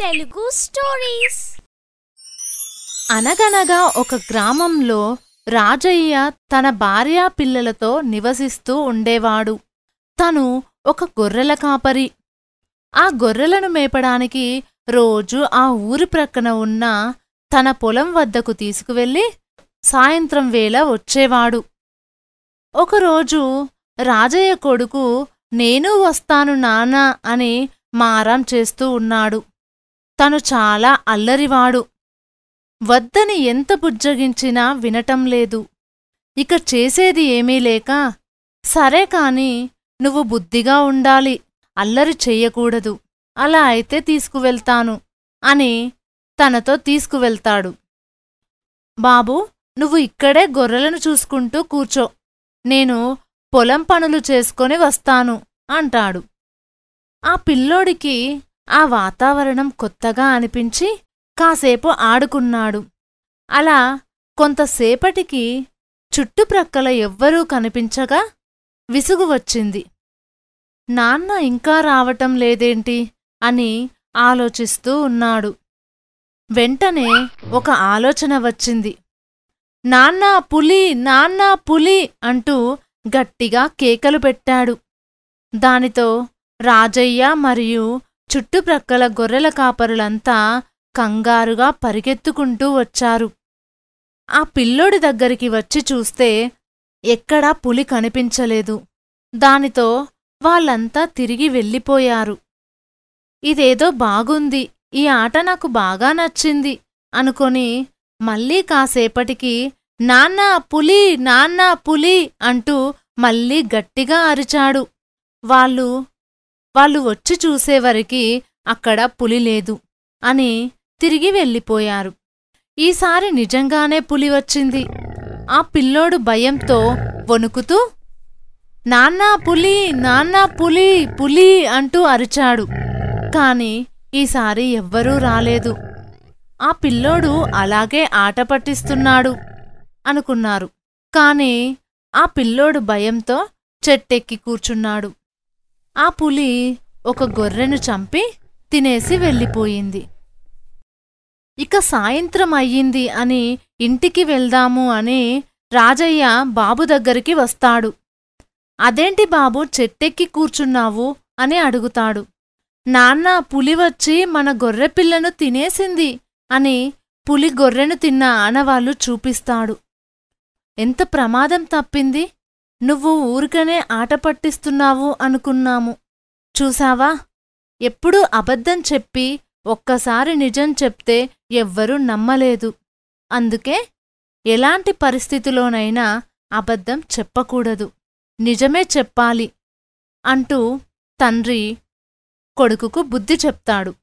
Telugu stories అనగనగా ఒక గ్రామంలో రాజయ్య తన భార్య పిల్లలతో నివసిస్తూ ఉండేవాడు తను ఒక గొర్రెల కాపరి ఆ గొర్రెలను మేపడానికి రోజు ఆ ఊరి ప్రక్కన ఉన్న తన పొలం వద్దకు తీసుకువెళ్ళి సాయంత్రం వేళ వచ్చేవాడు ఒకరోజు రాజయ్య కొడుకు నేను వస్తాను నానా అని మారం చేస్తూ ఉన్నాడు తను చాలా అల్లరివాడు వద్దని ఎంత బుజ్జగించినా వినటం లేదు ఇక చేసేది ఏమీ లేక సరే కాని నువ్వు బుద్ధిగా ఉండాలి అల్లరి చెయ్యకూడదు అలా అయితే తీసుకువెళ్తాను అని తనతో తీసుకువెళ్తాడు బాబు నువ్వు ఇక్కడే గొర్రెలను చూసుకుంటూ కూర్చో నేను పొలం పనులు చేసుకొని వస్తాను అంటాడు ఆ పిల్లోడికి ఆ వాతావరణం కొత్తగా అనిపించి కాసేపు ఆడుకున్నాడు అలా కొంతసేపటికి చుట్టుప్రక్కల ఎవ్వరూ కనిపించగా విసుగు వచ్చింది నాన్న ఇంకా రావటం లేదేంటి అని ఆలోచిస్తూ ఉన్నాడు వెంటనే ఒక ఆలోచన వచ్చింది నాన్న పులి నాన్న పులి అంటూ గట్టిగా కేకలు పెట్టాడు దానితో రాజయ్య మరియు చుట్టుప్రక్కల గొర్రెల కాపరులంతా కంగారుగా పరిగెత్తుకుంటూ వచ్చారు ఆ పిల్లోడి దగ్గరికి వచ్చి చూస్తే ఎక్కడా పులి కనిపించలేదు దానితో వాళ్ళంతా తిరిగి వెళ్ళిపోయారు ఇదేదో బాగుంది ఈ ఆట నాకు బాగా నచ్చింది అనుకొని మళ్ళీ కాసేపటికి నాన్నా పులి నాన్నా పులి అంటూ మళ్ళీ గట్టిగా అరిచాడు వాళ్ళు వాళ్ళు వచ్చి చూసేవరికి అక్కడ పులి లేదు అని తిరిగి వెళ్ళిపోయారు ఈసారి నిజంగానే పులి వచ్చింది ఆ పిల్లోడు భయంతో వణుకుతూ నాన్నా పులి నాన్నా పులి పులి అంటూ అరిచాడు కాని ఈసారి ఎవ్వరూ రాలేదు ఆ పిల్లోడు అలాగే ఆట పట్టిస్తున్నాడు అనుకున్నారు కాని ఆ పిల్లోడు భయంతో చెట్టెక్కి కూర్చున్నాడు ఆ పులి ఒక గొర్రెను చంపి తినేసి వెళ్ళిపోయింది ఇక సాయంత్రం అయ్యింది అని ఇంటికి వెళ్దాము అని రాజయ్య బాబు దగ్గరికి వస్తాడు అదేంటి బాబు చెట్టెక్కి కూర్చున్నావు అని అడుగుతాడు నాన్న పులి వచ్చి మన గొర్రె పిల్లను తినేసింది అని పులి గొర్రెను తిన్న ఆనవాళ్ళు చూపిస్తాడు ఎంత ప్రమాదం తప్పింది నువ్వు ఊరికనే ఆట పట్టిస్తున్నావు అనుకున్నాము చూసావా ఎప్పుడూ అబద్ధం చెప్పి ఒక్కసారి నిజం చెప్తే ఎవ్వరూ నమ్మలేదు అందుకే ఎలాంటి పరిస్థితిలోనైనా అబద్ధం చెప్పకూడదు నిజమే చెప్పాలి అంటూ తండ్రి కొడుకుకు బుద్ధి చెప్తాడు